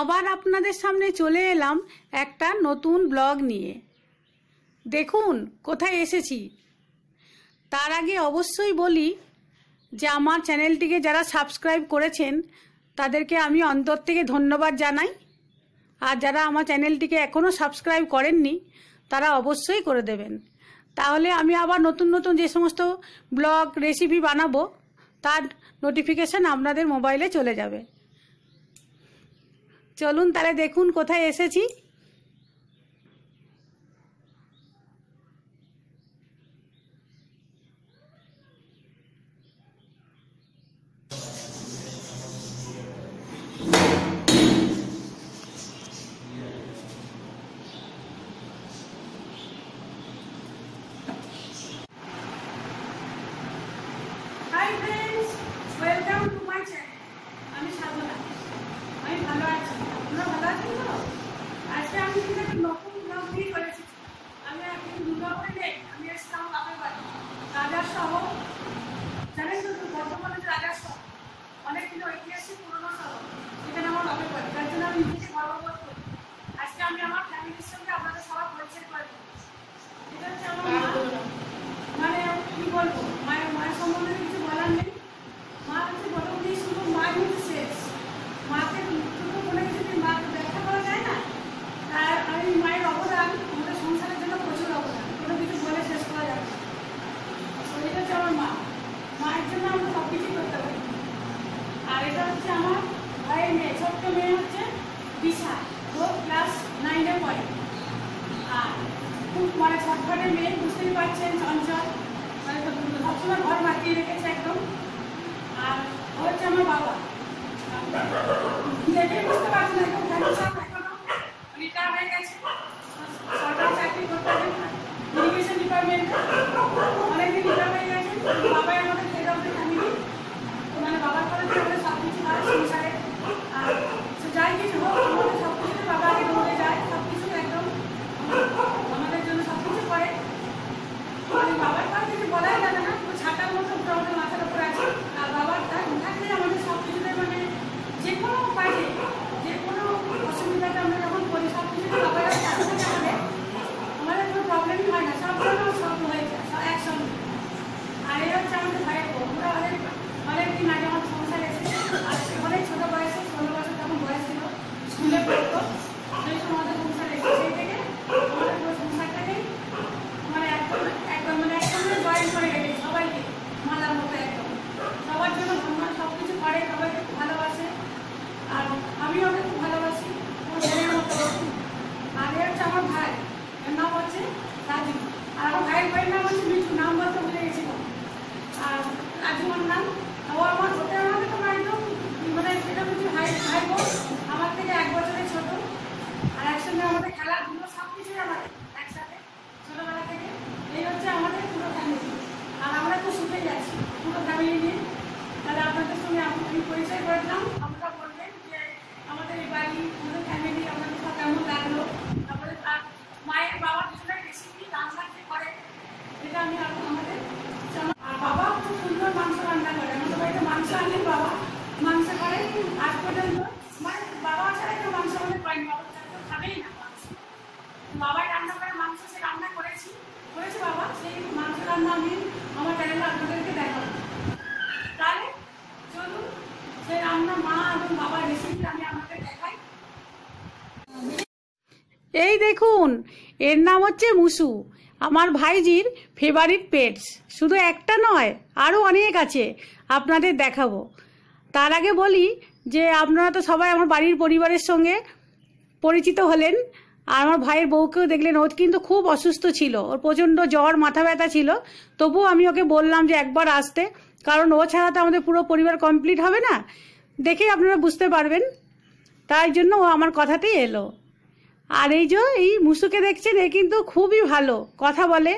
আবার আপনাদের সামনে চলে এলাম একটা নতুন ব্লগ নিয়ে দেখুন কোথায় এসেছি তার আগে অবশ্যই বলি যে আমার চ্যানেলটিকে যারা সাবস্ক্রাইব করেছেন তাদেরকে আমি অন্তর থেকে ধন্যবাদ জানাই আর যারা আমার চ্যানেলটিকে এখনও সাবস্ক্রাইব করেননি তারা অবশ্যই করে দেবেন তাহলে আমি আবার নতুন নতুন যে সমস্ত ব্লগ রেসিপি বানাবো তার নোটিফিকেশান আপনাদের মোবাইলে চলে যাবে চলুন তাহলে দেখুন কোথায় এসেছি রকম ঘোরাঘুরি করেছি আমি আর কিন্তু দুর্গাপুরে নেই আমি এসেছিলাম বাপের বাড়ি রাজার শহর জানেন তো বর্তমানে রাজার শহর অনেকগুলো ঐতিহাসিক পুরনো শহর এখানে আমার বাপের বাড়ি তার জন্য আমি নিজেকে গর্ববোধ করি আজকে আমি আমার ফ্যামিলির সঙ্গে আপনাদের সবার পরিচয় করে এটা হচ্ছে আমার মানে কি বলবো মায়ের মায়ের সম্বন্ধে কিছু বলার নেই মা হচ্ছে এই দেখুন এর নাম হচ্ছে মুসু আমার ভাইজির ফেভারিট পেটস শুধু একটা নয় আরও অনেক আছে আপনাদের দেখাবো তার আগে বলি যে আপনারা তো সবাই আমার বাড়ির পরিবারের সঙ্গে পরিচিত হলেন আর আমার ভাইয়ের বউকেও দেখলেন ও কিন্তু খুব অসুস্থ ছিল ওর প্রচণ্ড জ্বর মাথা ব্যথা ছিল তবুও আমি ওকে বললাম যে একবার আসতে কারণ ও ছাড়া তো আমাদের পুরো পরিবার কমপ্লিট হবে না দেখে আপনারা বুঝতে পারবেন তাই জন্য ও আমার কথাতেই এলো আর এই যে এই মুসুকে দেখছেন এ কিন্তু খুবই ভালো কথা বলে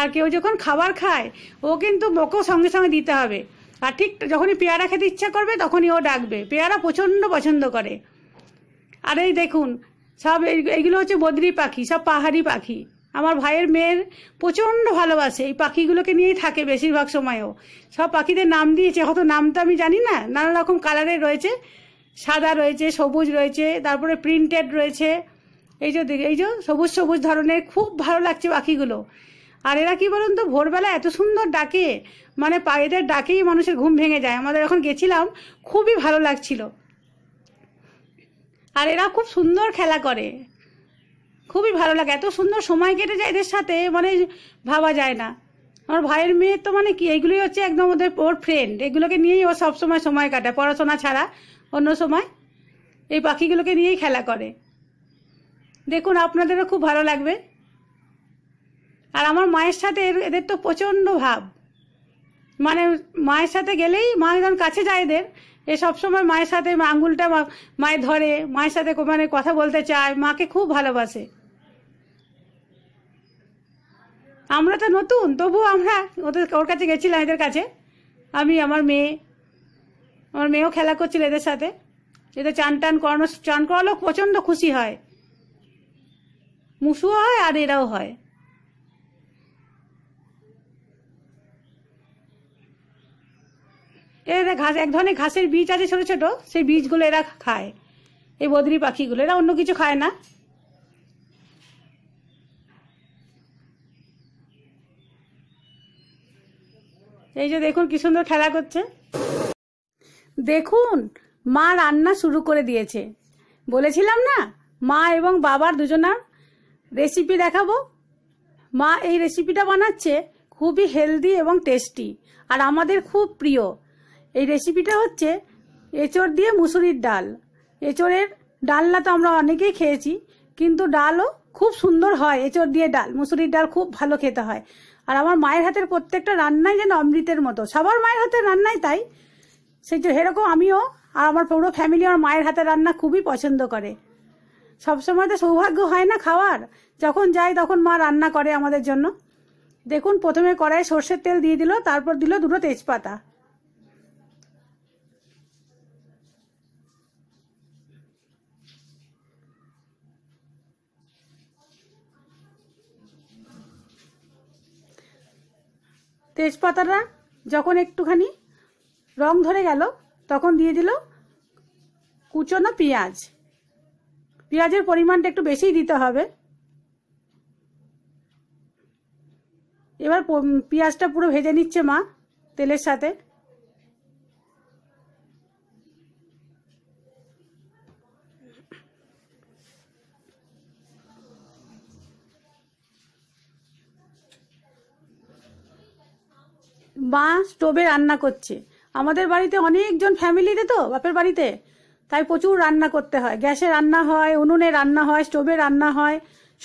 আর কেউ যখন খাবার খায় ও কিন্তু বকো সঙ্গে সঙ্গে দিতে হবে আর ঠিক যখনই পেয়ারা খেতে ইচ্ছা করবে তখনই ও ডাকবে পেয়ারা প্রচণ্ড পছন্দ করে আর এই দেখুন সব এইগুলো হচ্ছে বদ্রি পাখি সব পাহাড়ি পাখি আমার ভাইয়ের মেয়ের প্রচণ্ড ভালোবাসে এই পাখিগুলোকে নিয়েই থাকে বেশিরভাগ সময়ও সব পাখিদের নাম দিয়েছে হয়তো নাম তো আমি জানি না নানা রকম কালারের রয়েছে সাদা রয়েছে সবুজ রয়েছে তারপরে প্রিন্টেড রয়েছে এই যে এই যে সবুজ সবুজ ধরনের খুব ভালো লাগছে পাখিগুলো আর এরা কি বলুন তো ভোরবেলা এত সুন্দর ডাকে মানে এদের ডাকেই মানুষের ঘুম ভেঙে যায় আমাদের যখন গেছিলাম খুবই ভালো লাগছিল আর এরা খুব সুন্দর খেলা করে খুবই ভালো লাগে এত সুন্দর সময় কেটে যায় এদের সাথে মানে ভাবা যায় না আমার ভাইয়ের মেয়ে তো মানে কি এইগুলোই হচ্ছে একদম ওদের ওর ফ্রেন্ড এগুলোকে নিয়েই ও সবসময় সময় কাটায় পড়াশোনা ছাড়া অন্য সময় এই পাখিগুলোকে নিয়েই খেলা করে দেখুন আপনাদেরও খুব ভালো লাগবে আর আমার মায়ের সাথে এদের তো প্রচণ্ড ভাব মানে মায়ের সাথে গেলেই মা যখন কাছে যায় এদের এ সবসময় মায়ের সাথে আঙ্গুলটা মায়ের ধরে মায়ের সাথে মানে কথা বলতে চায় মাকে খুব ভালোবাসে আমরা তো নতুন তবু আমরা ওদের ওর কাছে গেছিলাম এদের কাছে আমি আমার মেয়ে আমার মেয়েও খেলা করছিল এদের সাথে এদের চান টান করানো চান করালেও প্রচণ্ড খুশি হয় মুসুও হয় আর এরাও হয় এরা ঘাস এক ধরনের ঘাসের বীজ আছে ছোট ছোট সেই বীজগুলো এরা খায় এই বদরি পাখিগুলো এরা অন্য কিছু খায় না এই যে দেখুন কি সুন্দর খেলা করছে দেখুন মা রান্না শুরু করে দিয়েছে বলেছিলাম না মা এবং বাবার দুজনার রেসিপি দেখাবো মা এই রেসিপিটা বানাচ্ছে খুবই হেলদি এবং টেস্টি আর আমাদের খুব প্রিয় এই রেসিপিটা হচ্ছে এঁচড় দিয়ে মুসুরির ডাল এঁচড়ের ডালনা তো আমরা অনেকেই খেয়েছি কিন্তু ডালও খুব সুন্দর হয় এঁচড় দিয়ে ডাল মুসুরির ডাল খুব ভালো খেতে হয় আর আমার মায়ের হাতের প্রত্যেকটা রান্নাই যেন অমৃতের মতো সবার মায়ের হাতের রান্নাই তাই সেই যে এরকম আমিও আর আমার পুরো ফ্যামিলি আমার মায়ের হাতের রান্না খুবই পছন্দ করে সবসময় তো সৌভাগ্য হয় না খাওয়ার যখন যাই তখন মা রান্না করে আমাদের জন্য দেখুন প্রথমে কড়াই সর্ষের তেল দিয়ে দিল তারপর দিল দুটো তেজপাতা তেজপাতাটা যখন একটুখানি রং ধরে গেল তখন দিয়ে দিল কুচনো পেঁয়াজ পেঁয়াজের পরিমাণটা একটু বেশিই দিতে হবে এবার পেঁয়াজটা পুরো ভেজে নিচ্ছে মা তেলের সাথে মা স্টোভে রান্না করছে আমাদের বাড়িতে অনেকজন ফ্যামিলিতে তো বাপের বাড়িতে তাই প্রচুর রান্না করতে হয় গ্যাসে রান্না হয় উনুনে রান্না হয় স্টোভে রান্না হয়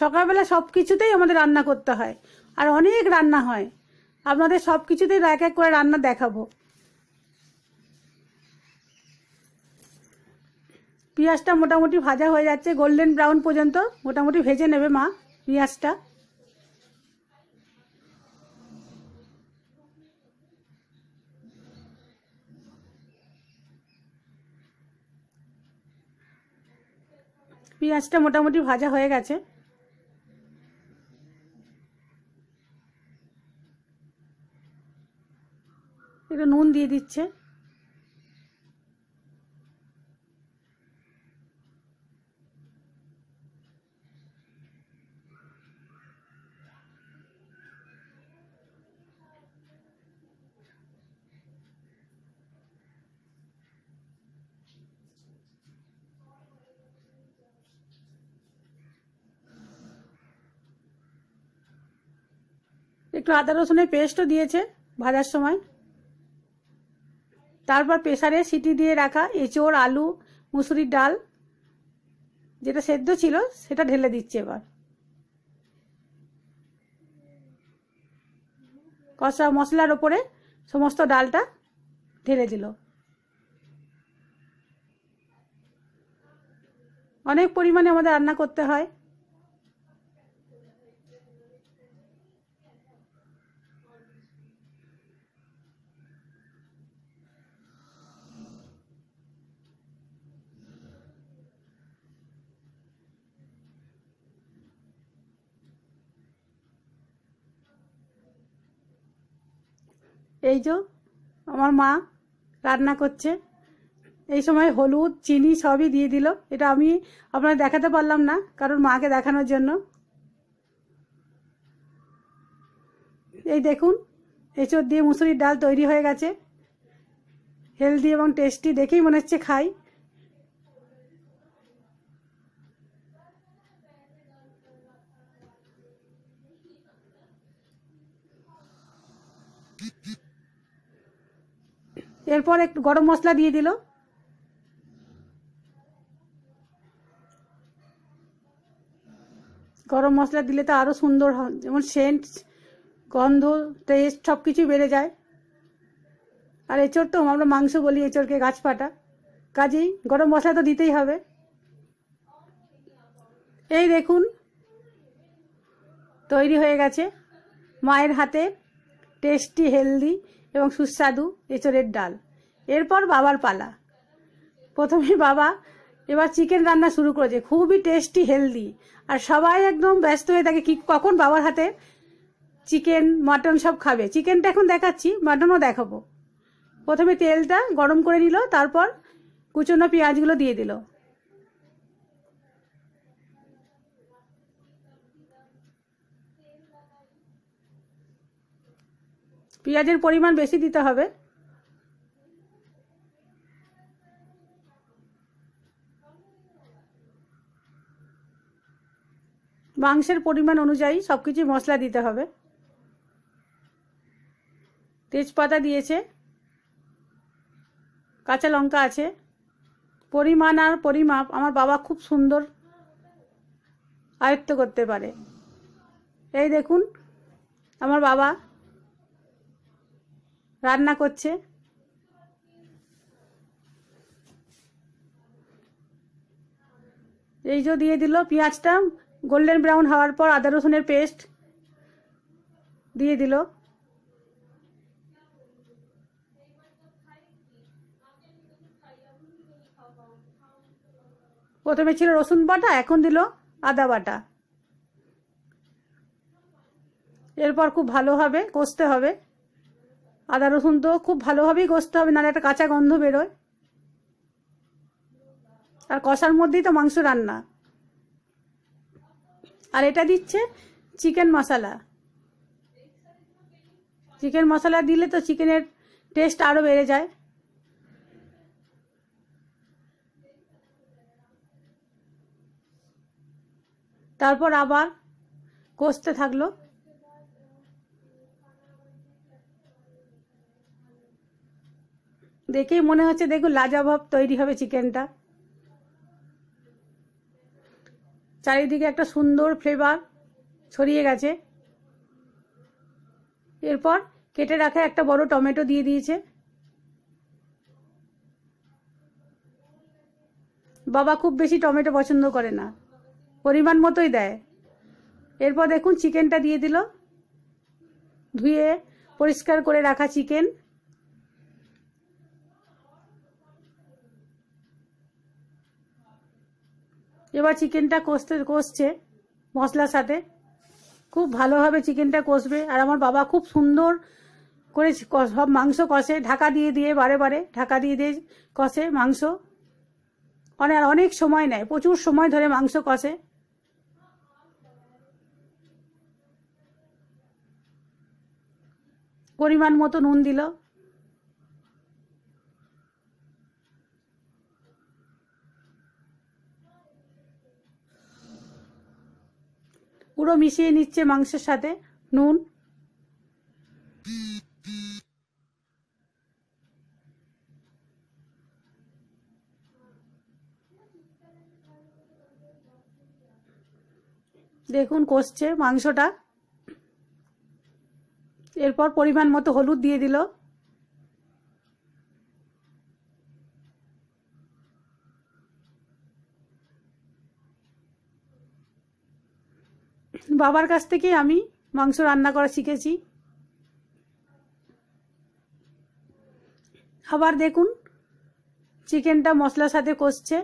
সকালবেলা সব কিছুতেই আমাদের রান্না করতে হয় আর অনেক রান্না হয় আপনাদের সব কিছুতেই এক এক করে রান্না দেখাবো পেঁয়াজটা মোটামুটি ভাজা হয়ে যাচ্ছে গোল্ডেন ব্রাউন পর্যন্ত মোটামুটি ভেজে নেবে মা পেঁয়াজটা পেঁয়াজটা মোটামুটি ভাজা হয়ে গেছে একটু নুন দিয়ে দিচ্ছে একটু আদা রসুনের পেস্টও দিয়েছে ভাজার সময় তারপর প্রেসারে সিটি দিয়ে রাখা এঁচোড় আলু মুসুরির ডাল যেটা সেদ্ধ ছিল সেটা ঢেলে দিচ্ছে এবার কষা মশলার ওপরে সমস্ত ডালটা ঢেলে দিল অনেক পরিমাণে আমাদের রান্না করতে হয় এই যে আমার মা রান্না করছে এই সময় হলুদ চিনি সবই দিয়ে দিল এটা আমি আপনার দেখাতে পারলাম না কারণ মাকে দেখানোর জন্য এই দেখুন এঁচড় দিয়ে মুসুরির ডাল তৈরি হয়ে গেছে হেলদি এবং টেস্টি দেখেই মনে হচ্ছে খাই এরপর একটু গরম মশলা দিয়ে দিল গরম মশলা দিলে তো আরও সুন্দর হয় যেমন সেন্ট গন্ধ টেস্ট সব কিছুই বেড়ে যায় আর এঁচড় তো আমরা মাংস বলি এঁচড়কে গাছপাটা কাজেই গরম মশলা তো দিতেই হবে এই দেখুন তৈরি হয়ে গেছে মায়ের হাতে টেস্টি হেলদি এবং সুস্বাদু এঁচড়ের ডাল এরপর বাবার পালা প্রথমে বাবা এবার চিকেন রান্না শুরু করেছে খুবই টেস্টি হেলদি আর সবাই একদম ব্যস্ত হয়ে থাকে কি কখন বাবার হাতে চিকেন মটন সব খাবে চিকেনটা এখন দেখাচ্ছি মটনও দেখাবো প্রথমে তেলটা গরম করে নিল তারপর কুচনো পেঁয়াজগুলো দিয়ে দিল পেঁয়াজের পরিমাণ বেশি দিতে হবে মাংসের পরিমাণ অনুযায়ী সব কিছু মশলা দিতে হবে তেজপাতা দিয়েছে কাঁচা লঙ্কা আছে পরিমাণ আর পরিমাপ আমার বাবা খুব সুন্দর আয়ত্ত করতে পারে এই দেখুন আমার বাবা রান্না করছে এই যে দিয়ে দিল পেঁয়াজটা গোল্ডেন ব্রাউন হওয়ার পর আদা রসুনের পেস্ট দিয়ে দিল প্রথমে ছিল রসুন বাটা এখন দিল আদা বাটা এরপর খুব ভালোভাবে কষতে হবে আদা রসুন তো খুব ভালোভাবেই কষতে হবে নাহলে একটা কাঁচা গন্ধ বেরোয় আর কষার মধ্যেই তো মাংস রান্না আর এটা দিচ্ছে চিকেন মশলা চিকেন মশলা দিলে তো চিকেনের টেস্ট আরও বেড়ে যায় তারপর আবার কষতে থাকলো দেখেই মনে হচ্ছে দেখুন লাজাভাব তৈরি হবে চিকেনটা চারিদিকে একটা সুন্দর ফ্লেভার ছড়িয়ে গেছে এরপর কেটে রাখা একটা বড় টমেটো দিয়ে দিয়েছে বাবা খুব বেশি টমেটো পছন্দ করে না পরিমাণ মতোই দেয় এরপর দেখুন চিকেনটা দিয়ে দিল ধুয়ে পরিষ্কার করে রাখা চিকেন এবার চিকেনটা কষতে কষছে মশলার সাথে খুব ভালোভাবে চিকেনটা কষবে আর আমার বাবা খুব সুন্দর করে সব মাংস কষে ঢাকা দিয়ে দিয়ে বারে বারে ঢাকা দিয়ে দিয়ে কষে মাংস অনেক মানে অনেক সময় নেয় প্রচুর সময় ধরে মাংস কষে পরিমাণ মতো নুন দিল পুরো মিশিয়ে নিচ্ছে মাংসের সাথে নুন দেখুন কষছে মাংসটা এরপর পরিমাণ মতো হলুদ দিয়ে দিলো বাবার কাছ থেকেই আমি মাংস রান্না করা শিখেছি আবার দেখুন চিকেনটা মশলার সাথে কষছে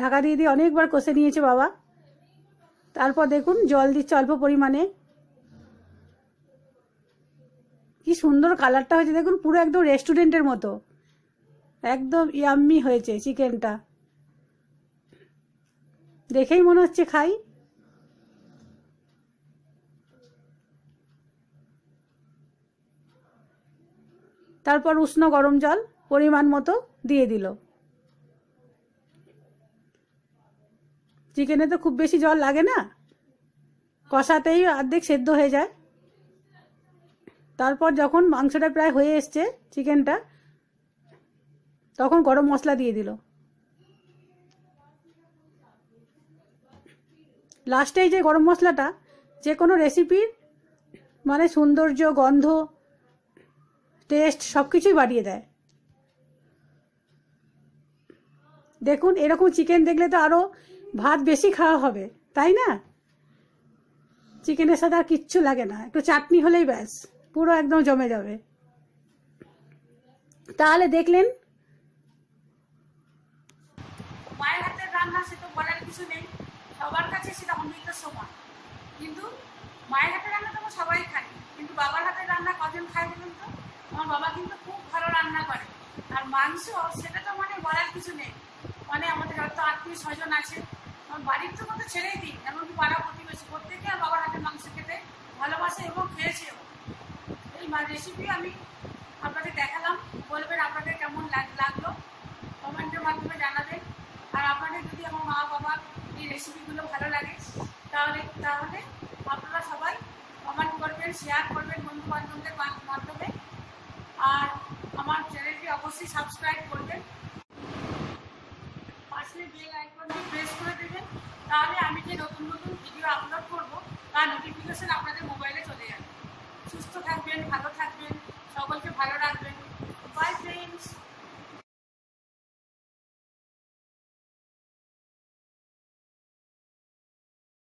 ঢাকা দিয়ে দিয়ে অনেকবার কষে নিয়েছে বাবা তারপর দেখুন জল দিচ্ছে অল্প পরিমাণে কি সুন্দর কালারটা হয়েছে দেখুন পুরো একদম রেস্টুরেন্টের মতো একদম ইয়াম্মি হয়েছে চিকেনটা দেখেই মনে হচ্ছে খাই তারপর উষ্ণ গরম জল পরিমাণ মতো দিয়ে দিল চিকেনে তো খুব বেশি জল লাগে না কষাতেই অর্ধেক সেদ্ধ হয়ে যায় তারপর যখন মাংসটা প্রায় হয়ে এসছে চিকেনটা তখন গরম মশলা দিয়ে দিল লাস্টে যে গরম মশলাটা যে কোনো রেসিপির মানে সৌন্দর্য গন্ধ টেস্ট সব কিছুই বাড়িয়ে দেয় দেখুন এরকম চিকেন দেখলে তো আরও ভাত বেশি খাওয়া হবে তাই না চিকেনের সাথে আর কিচ্ছু লাগে না একটু চাটনি হলেই ব্যাস পুরো একদম জমে যাবে তাহলে দেখলেন মায়ের হাতের রান্না সে তো বলার কিছু নেই সবার কাছে সেটা অমৃত সমান কিন্তু মায়ের হাতের রান্না তো সবাই খায় কিন্তু বাবার হাতের রান্না কজন খায় বলুন তো আমার বাবা কিন্তু খুব ভালো রান্না করে আর মাংস সেটা তো মানে বলার কিছু নেই মানে আমাদের হয়তো আত্মীয় স্বজন আছে আমার বাড়ির তো কথা ছেড়েই দিই এমনকি পাড়া প্রতিবেশী প্রত্যেকে আর বাবার হাতে মাংস খেতে ভালোবাসে এবং খেয়েছেও এই রেসিপি আমি আপনাদের দেখালাম বলবেন আপনাদের কেমন লাগলো কমেন্টের মাধ্যমে জানাবেন আর আপনাদের যদি আমার মা বাবা এই রেসিপিগুলো ভালো লাগে তাহলে তাহলে আপনারা সবাই কমেন্ট করবেন শেয়ার করবেন বন্ধু বান্ধবদের মাধ্যমে আর আমার চ্যানেলটি অবশ্যই সাবস্ক্রাইব করবেন পাশে বেল আইকনটি প্রেস করে দেবেন তাহলে আমি যে নতুন নতুন ভিডিও আপলোড করব তার নোটিফিকেশন আপনাদের মোবাইলে চলে যাবে সুস্থ থাকবেন ভালো থাকবেন সকলকে ভালো রাখবেন